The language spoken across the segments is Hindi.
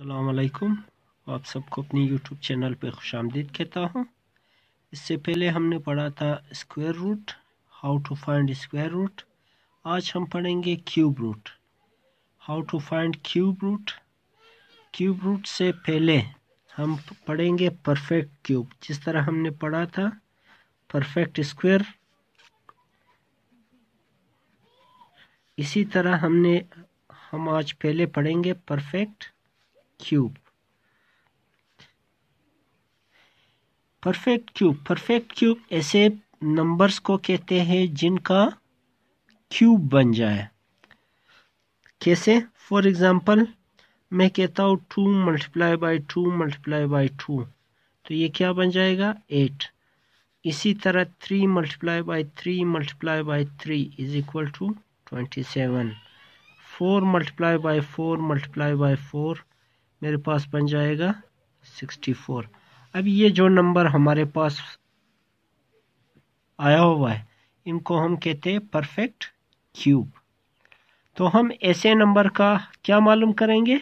अल्लाम आप सबको अपनी यूट्यूब चैनल पे खुश आमदीद कहता हूँ इससे पहले हमने पढ़ा था square root how to find square root आज हम पढ़ेंगे cube root how to find cube root cube root से पहले हम पढ़ेंगे परफेक्ट क्यूब जिस तरह हमने पढ़ा था परफेक्ट स्क्वायर इसी तरह हमने हम आज पहले पढ़ेंगे perfect cube perfect cube perfect cube ऐसे नंबर्स को कहते हैं जिनका क्यूब बन जाए कैसे फॉर एग्जांपल मैं कहता हूँ two multiply by two multiply by two तो ये क्या बन जाएगा एट इसी तरह three multiply by three multiply by three is equal to twenty seven four multiply by four multiply by four मेरे पास बन जाएगा सिक्सटी फोर अब ये जो नंबर हमारे पास आया हुआ है इनको हम कहते हैं परफेक्ट क्यूब तो हम ऐसे नंबर का क्या मालूम करेंगे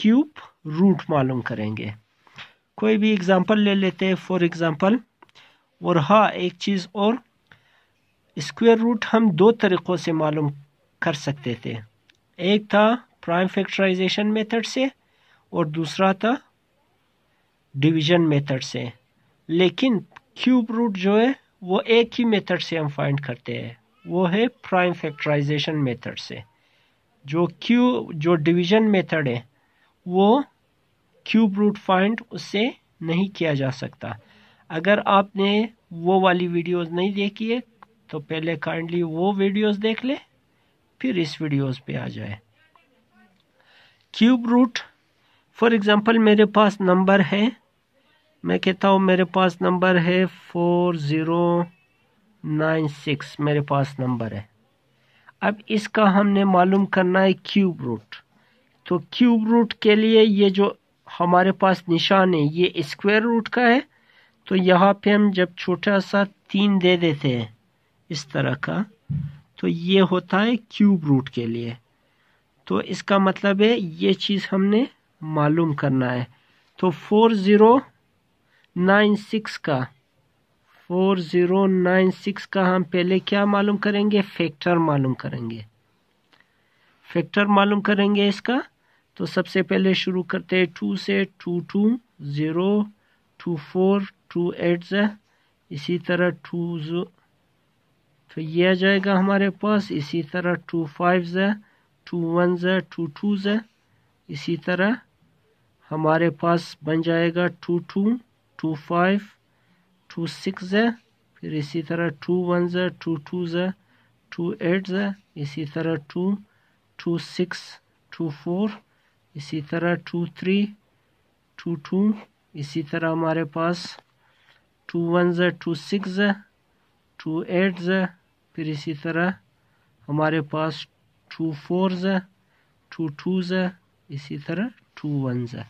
क्यूब रूट मालूम करेंगे कोई भी एग्ज़ाम्पल ले लेते हैं फॉर एग्ज़ाम्पल और हाँ एक चीज़ और स्क्वायर रूट हम दो तरीक़ों से मालूम कर सकते थे एक था प्राइम फैक्टराइजेशन मेथड से और दूसरा था डिवीजन मेथड से लेकिन क्यूब रूट जो है वो एक ही मेथड से हम फाइंड करते हैं वो है प्राइम फैक्टराइजेशन मेथड से जो क्यू जो डिवीजन मेथड है वो क्यूब रूट फाइंड उससे नहीं किया जा सकता अगर आपने वो वाली वीडियोस नहीं देखी है तो पहले काइंडली वो वीडियोस देख ले फिर इस वीडियोस पे आ जाए क्यूब रूट फॉर एग्ज़ाम्पल मेरे पास नंबर है मैं कहता हूँ मेरे पास नंबर है फोर ज़ीरो नाइन सिक्स मेरे पास नंबर है अब इसका हमने मालूम करना है क्यूब रूट तो क्यूब रूट के लिए ये जो हमारे पास निशान है ये स्क्वायर रूट का है तो यहाँ पे हम जब छोटा सा तीन दे देते हैं इस तरह का तो ये होता है क्यूब रूट के लिए तो इसका मतलब है ये चीज़ हमने मालूम करना है तो फोर ज़ीरो नाइन सिक्स का फोर ज़ीरो नाइन सिक्स का हम पहले क्या मालूम करेंगे फैक्टर मालूम करेंगे फैक्टर मालूम करेंगे इसका तो सबसे पहले शुरू करते हैं टू से two two zero two four two eight ज़ा इसी तरह टू ज़ो तो ये आ जाएगा हमारे पास इसी तरह टू फाइव ज़ टू वन ज़ टू टू ज़ इसी तरह हमारे पास बन जाएगा two two two five two six ज़ फिर इसी तरह टू वन ज़ टू टू ज़ टू एट ज़ इसी तरह two two six two four इसी तरह टू थ्री टू टू इसी तरह हमारे पास टू वन ज़ टू सिक्स ज़ टू एट ज़ फिर इसी तरह हमारे पास टू फोर ज़ टू टू ज़ इसी तरह टू वन ज़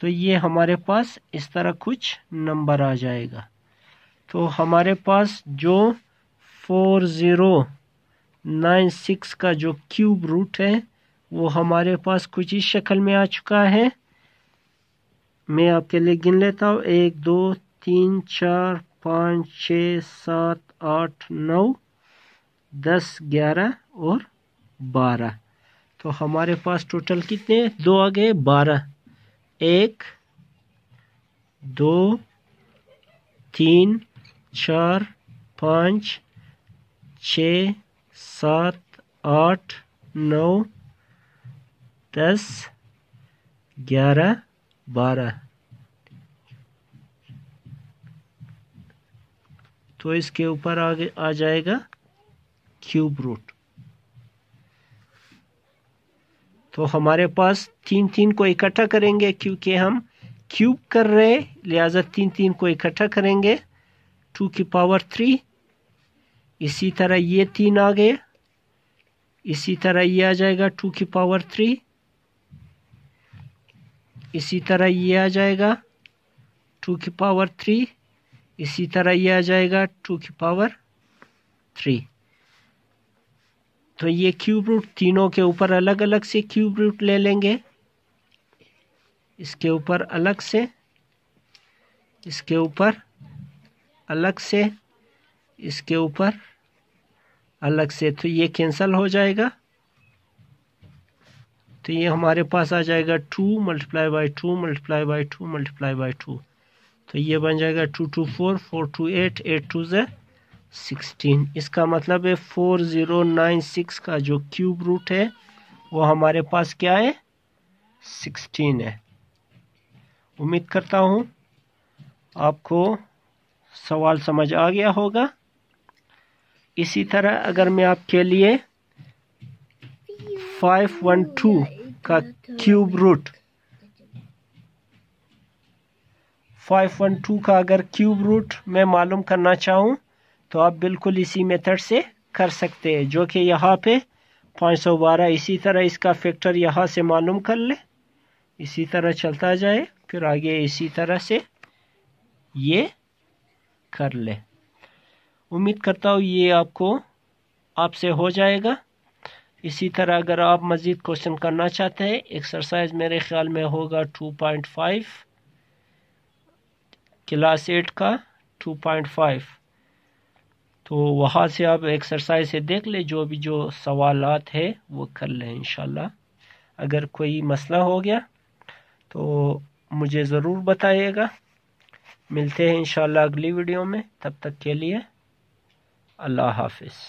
तो ये हमारे पास इस तरह कुछ नंबर आ जाएगा तो हमारे पास जो फोर ज़ीरो नाइन सिक्स का जो क्यूब रूट है वो हमारे पास कुछ इस शक्ल में आ चुका है मैं आपके लिए गिन लेता हूँ एक दो तीन चार पाँच छ सात आठ नौ दस ग्यारह और बारह तो हमारे पास टोटल कितने दो आ गए बारह एक दो तीन चार पाँच छ सात आठ नौ दस ग्यारह बारह तो इसके ऊपर आगे आ जाएगा क्यूब रूट तो हमारे पास तीन तीन को इकट्ठा करेंगे क्योंकि हम क्यूब कर रहे लिहाजा तीन तीन को इकट्ठा करेंगे टू की पावर थ्री इसी तरह ये तीन आ गए इसी तरह ये आ जाएगा टू की पावर थ्री इसी तरह ये आ जाएगा टू की पावर थ्री इसी तरह ये आ जाएगा टू की पावर थ्री तो ये क्यूब रूट तीनों के ऊपर अलग अलग से क्यूब रूट ले लेंगे इसके ऊपर अलग से इसके ऊपर अलग से इसके ऊपर अलग से तो ये कैंसिल हो जाएगा तो ये हमारे पास आ जाएगा two multiply by two multiply by two multiply by two तो ये बन जाएगा two two four four two eight eight two जै सिक्सटीन इसका मतलब है फोर ज़ीरो नाइन सिक्स का जो क्यूब रूट है वो हमारे पास क्या है सिक्सटीन है उम्मीद करता हूँ आपको सवाल समझ आ गया होगा इसी तरह अगर मैं आपके लिए फाइव वन टू का cube root five one two का अगर क्यूब रूट मैं मालूम करना चाहूँ तो आप बिल्कुल इसी मेथड से कर सकते हैं जो कि यहाँ पे 512 इसी तरह इसका फैक्टर यहाँ से मालूम कर ले इसी तरह चलता जाए फिर आगे इसी तरह से ये कर ले उम्मीद करता हूँ ये आपको आपसे हो जाएगा इसी तरह अगर आप मज़ीद क्वेश्चन करना चाहते हैं एक्सरसाइज मेरे ख्याल में होगा 2.5 क्लास एट का 2.5 तो वहाँ से आप एक्सरसाइज से देख ले जो भी जो सवालत है वो कर लें इन अगर कोई मसला हो गया तो मुझे ज़रूर बताइएगा मिलते हैं इन अगली वीडियो में तब तक के लिए अल्लाह हाफिज़